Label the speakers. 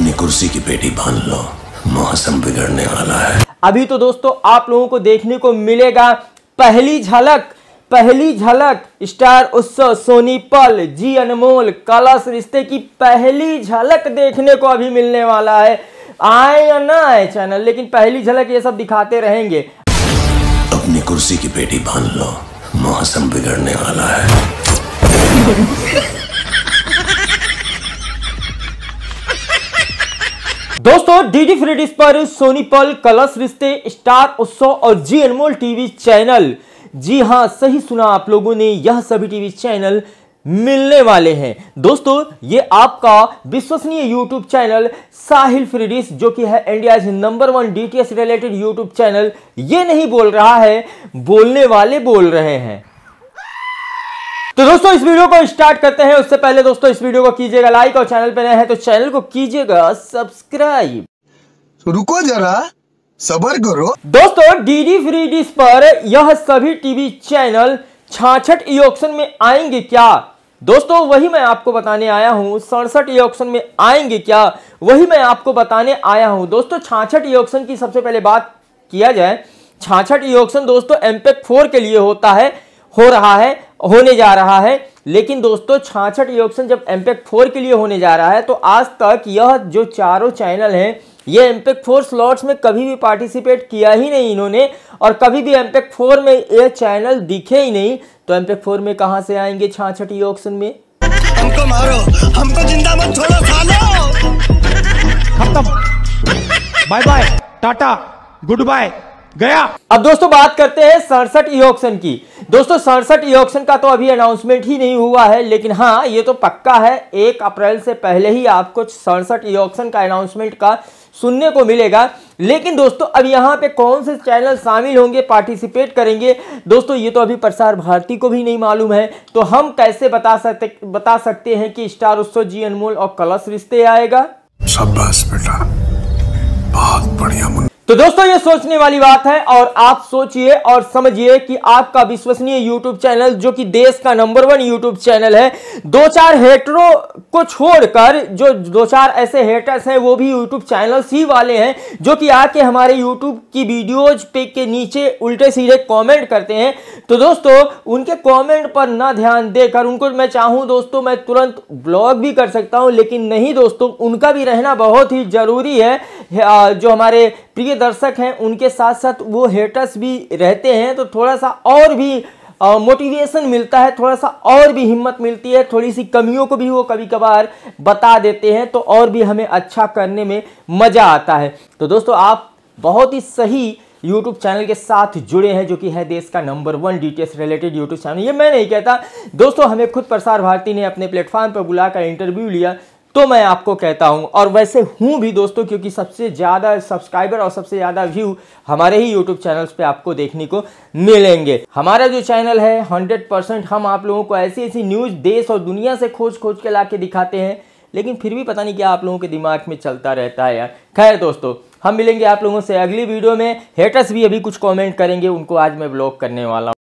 Speaker 1: अपनी कुर्सी की पेटी बांध लो मौसम बिगड़ने वाला है अभी तो दोस्तों आप लोगों को देखने को मिलेगा पहली झलक पहली झलक स्टार उत्सव सोनी पल जी अनमोल कलश रिश्ते की पहली झलक देखने को अभी मिलने वाला है आए या ना आए चैनल लेकिन पहली झलक ये सब दिखाते रहेंगे अपनी कुर्सी की पेटी बांध लो मौसम बिगड़ने वाला है दोस्तों डीडी फ्रीडिस पर सोनी पल कलश रिश्ते स्टार उत्सव और जी अनमोल टीवी चैनल जी हाँ सही सुना आप लोगों ने यह सभी टीवी चैनल मिलने वाले हैं दोस्तों ये आपका विश्वसनीय यूट्यूब चैनल साहिल फ्रीडिस जो कि है India number one DTS related YouTube channel ये नहीं बोल रहा है बोलने वाले बोल रहे हैं तो दोस्तों इस वीडियो को स्टार्ट करते हैं उससे पहले दोस्तों इस वीडियो को कीजिएगा लाइक और चैनल पर नए हैं तो चैनल को कीजिएगा सब्सक्राइब तो रुको जरा सबर करो दोस्तों डीडी फ्री डिश पर यह सभी टीवी चैनल छाछठ ई ऑप्शन में आएंगे क्या दोस्तों वही मैं आपको बताने आया हूँ सड़सठ ई ऑप्शन में आएंगे क्या वही मैं आपको बताने आया हूँ दोस्तों छाछठ ई ऑप्शन की सबसे पहले बात किया जाए छाछठ ई ऑप्शन दोस्तों एमपेक फोर के लिए होता है हो रहा है होने जा रहा है लेकिन दोस्तों छाछठ इलेक्शन जब एमपेक फोर e के लिए होने जा रहा है तो आज तक यह जो चारों चैनल हैं ये एमपेक फोर स्लॉट्स में कभी भी पार्टिसिपेट किया ही नहीं इन्होंने और कभी भी एमपेक फोर e में ये चैनल दिखे ही नहीं तो एमपेक फोर e में कहाँ से आएंगे छाछठ इलेक्शन में हमको मारो हमको जिंदा मत छोड़ो खत्म bye bye tata goodbye गया अब दोस्तों बात करते हैं सड़सठ इलेक्शन की दोस्तों सड़सठ ई ऑप्शन का तो अभी अनाउंसमेंट ही नहीं हुआ है लेकिन हाँ ये तो पक्का है एक अप्रैल से पहले ही आपको सड़सठ ई ऑप्शन का अनाउंसमेंट का सुनने को मिलेगा लेकिन दोस्तों अब यहाँ पे कौन से चैनल शामिल होंगे पार्टिसिपेट करेंगे दोस्तों ये तो अभी प्रसार भारती को भी नहीं मालूम है तो हम कैसे बता सकते बता सकते हैं कि स्टार उत्सव जी अनमोल और कलश रिश्ते आएगा बेटा बहुत बढ़िया तो दोस्तों ये सोचने वाली बात है और आप सोचिए और समझिए कि आपका विश्वसनीय यूट्यूब चैनल जो कि देश का नंबर वन यूट्यूब चैनल है दो चार हेटरों को छोड़कर जो दो चार ऐसे हेटर्स हैं वो भी यूट्यूब चैनल्स ही वाले हैं जो कि आके हमारे यूट्यूब की वीडियोज पे के नीचे उल्टे सीधे कॉमेंट करते हैं तो दोस्तों उनके कॉमेंट पर ना ध्यान देकर उनको मैं चाहूँ दोस्तों मैं तुरंत ब्लॉग भी कर सकता हूँ लेकिन नहीं दोस्तों उनका भी रहना बहुत ही ज़रूरी है जो हमारे प्रिय दर्शक हैं उनके साथ साथ वो हेटर्स भी रहते हैं तो थोड़ा सा और भी मोटिवेशन मिलता है थोड़ा सा और भी हिम्मत मिलती है थोड़ी सी कमियों को भी वो कभी कभार बता देते हैं तो और भी हमें अच्छा करने में मज़ा आता है तो दोस्तों आप बहुत ही सही यूट्यूब चैनल के साथ जुड़े हैं जो कि है देश का number one DTS related YouTube channel ये मैं नहीं कहता दोस्तों हमें खुद प्रसार भारती ने अपने प्लेटफॉर्म पर बुलाकर इंटरव्यू लिया तो मैं आपको कहता हूं और वैसे हूं भी दोस्तों क्योंकि सबसे ज़्यादा सब्सक्राइबर और सबसे ज़्यादा व्यू हमारे ही यूट्यूब चैनल्स पे आपको देखने को मिलेंगे हमारा जो चैनल है 100 परसेंट हम आप लोगों को ऐसी ऐसी न्यूज़ देश और दुनिया से खोज खोज के ला के दिखाते हैं लेकिन फिर भी पता नहीं क्या आप लोगों के दिमाग में चलता रहता है यार खैर दोस्तों हम मिलेंगे आप लोगों से अगली वीडियो में हेटर्स भी अभी कुछ कॉमेंट करेंगे उनको आज मैं ब्लॉग करने वाला हूँ